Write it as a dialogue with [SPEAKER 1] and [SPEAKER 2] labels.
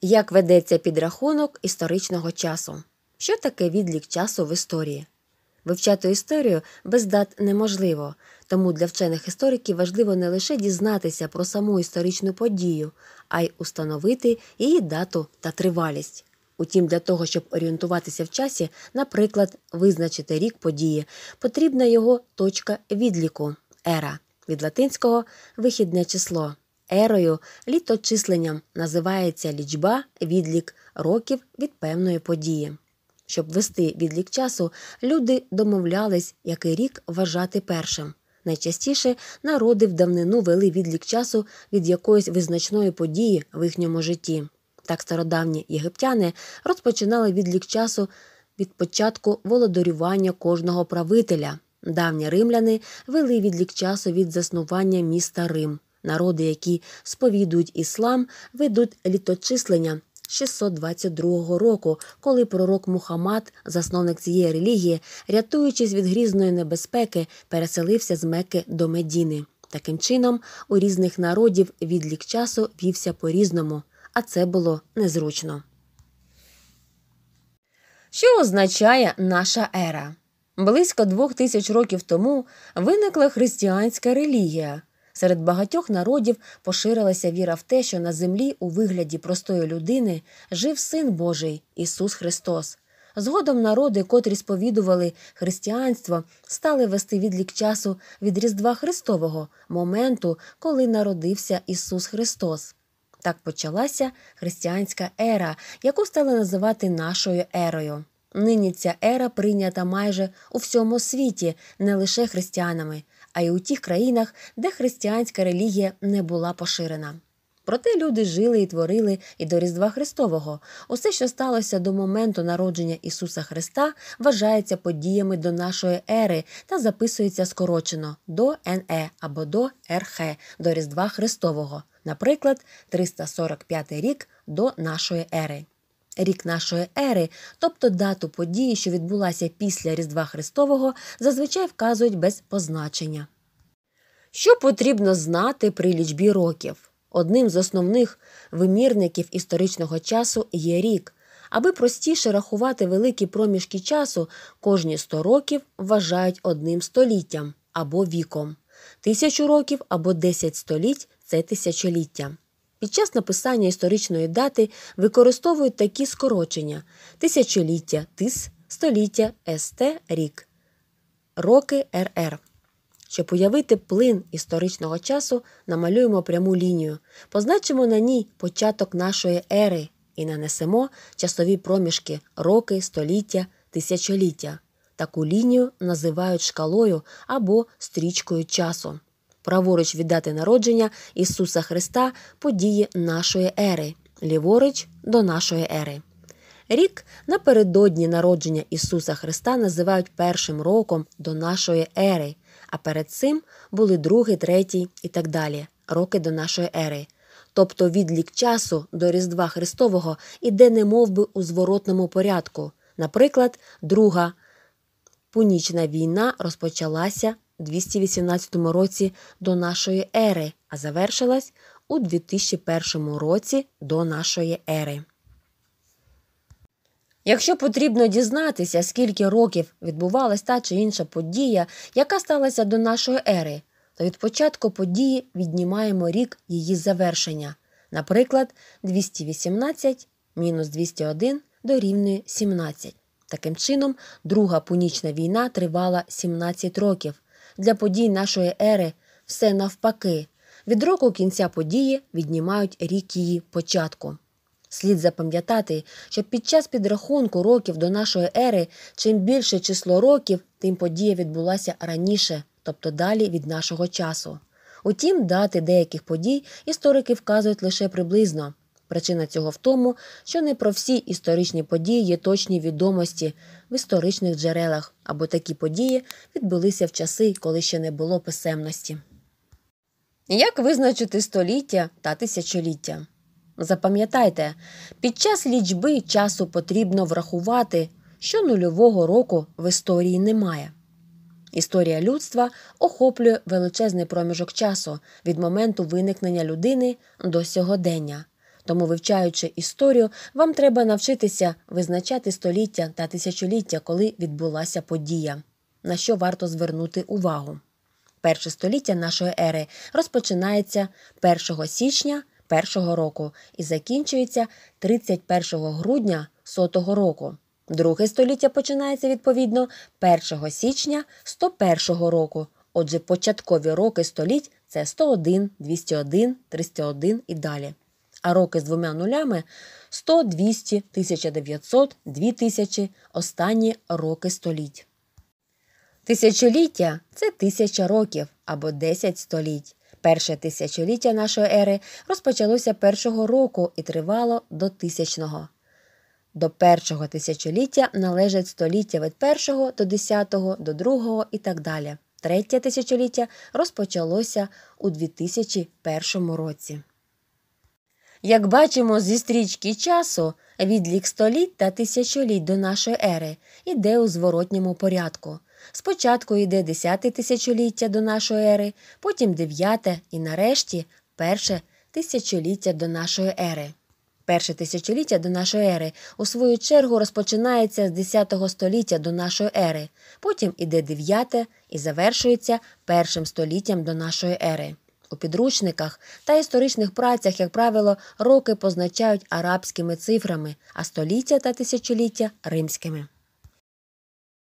[SPEAKER 1] Як ведеться підрахунок історичного часу? Що таке відлік часу в історії? Вивчати історію без дат неможливо, тому для вчених істориків важливо не лише дізнатися про саму історичну подію, а й установити її дату та тривалість. Утім, для того, щоб орієнтуватися в часі, наприклад, визначити рік події, потрібна його точка відліку ера від латинського вихідне число. Ерою літочисленням називається лічба відлік років від певної події. Щоб вести відлік часу, люди домовлялись, який рік вважати першим. Найчастіше народи в давнину вели відлік часу від якоїсь визначної події в їхньому житті. Так стародавні єгиптяни розпочинали відлік часу від початку володарювання кожного правителя. Давні римляни вели відлік часу від заснування міста Рим. Народи, які сповідують іслам, ведуть літочислення 622 року, коли пророк Мухаммад, засновник цієї релігії, рятуючись від грізної небезпеки, переселився з Мекки до Медіни. Таким чином, у різних народів відлік часу вівся по різному, а це було незручно. Що означає наша ера? Близько двох тисяч років тому виникла християнська релігія, Серед багатьох народів поширилася віра в те, що на землі у вигляді простої людини жив Син Божий Ісус Христос. Згодом народи, котрі сповідували християнство, стали вести відлік часу від Різдва Христового, моменту, коли народився Ісус Христос. Так почалася християнська ера, яку стали називати нашою ерою. Нині ця ера прийнята майже у всьому світі, не лише християнами а й у тих країнах, де християнська релігія не була поширена. Проте люди жили і творили і до Різдва Христового. Усе, що сталося до моменту народження Ісуса Христа, вважається подіями до нашої ери та записується скорочено до НЕ або до РХ до Різдва Христового, наприклад, 345 рік до нашої ери. Рік нашої ери, тобто дату події, що відбулася після Різдва Христового, зазвичай вказують без позначення. Що потрібно знати при лічбі років? Одним з основних вимірників історичного часу є рік. Аби простіше рахувати великі проміжки часу, кожні 100 років вважають одним століттям або віком. Тисячу років або 10 століть це тисячоліття. Під час написання історичної дати використовують такі скорочення: тисячоліття тис, століття СТ рік, роки РР. Щоб уявити плин історичного часу, намалюємо пряму лінію, позначимо на ній початок нашої ери і нанесемо часові проміжки роки, століття, тисячоліття. Таку лінію називають шкалою або стрічкою часу праворуч від дати народження Ісуса Христа події нашої ери, ліворуч до нашої ери. Рік напередодні народження Ісуса Христа називають першим роком до нашої ери, а перед цим були другий, третій і так далі роки до нашої ери. Тобто відлік часу до Різдва Христового іде немовби у зворотному порядку. Наприклад, друга пунічна війна розпочалася 218 році до нашої ери, а завершилась у 2001 році до нашої ери. Якщо потрібно дізнатися, скільки років відбувалась та чи інша подія, яка сталася до нашої ери, то від початку події віднімаємо рік її завершення. Наприклад, 218 мінус 201 дорівнює 17. Таким чином, Друга Пунічна війна тривала 17 років, для подій нашої ери все навпаки. Від року кінця події віднімають рік її початку. Слід запам'ятати, що під час підрахунку років до нашої ери, чим більше число років, тим подія відбулася раніше, тобто далі від нашого часу. Утім, дати деяких подій історики вказують лише приблизно. Причина цього в тому, що не про всі історичні події є точні відомості в історичних джерелах, або такі події відбулися в часи, коли ще не було писемності. Як визначити століття та тисячоліття? Запам'ятайте, під час лічби часу потрібно врахувати, що нульового року в історії немає. Історія людства охоплює величезний проміжок часу від моменту виникнення людини до сьогодення. Тому, вивчаючи історію, вам треба навчитися визначати століття та тисячоліття, коли відбулася подія, на що варто звернути увагу. Перше століття нашої ери розпочинається 1 січня першого року і закінчується 31 грудня сотого року. Друге століття починається відповідно 1 січня 101 року. Отже, початкові роки століть це 101, 201, 301 і далі а роки з двома нулями 100, 200, 1900, 2000 останні роки століть. Тисячоліття це тисяча років або 10 століть. Перше тисячоліття нашої ери розпочалося першого року і тривало до тисячного. До першого тисячоліття належать століття від першого до десятого, до другого і так далі. Третє тисячоліття розпочалося у 2001 році. Як бачимо зі стрічки часу, відлік століть та тисячоліть до нашої ери іде у зворотньому порядку. Спочатку йде десяте тисячоліття до нашої ери, потім дев'яте і нарешті перше тисячоліття до нашої ери. Перше тисячоліття до нашої ери у свою чергу розпочинається з 10 століття до нашої ери, потім іде 9 і завершується першим століттям до нашої ери. У підручниках та історичних працях, як правило, роки позначають арабськими цифрами, а століття та тисячоліття римськими.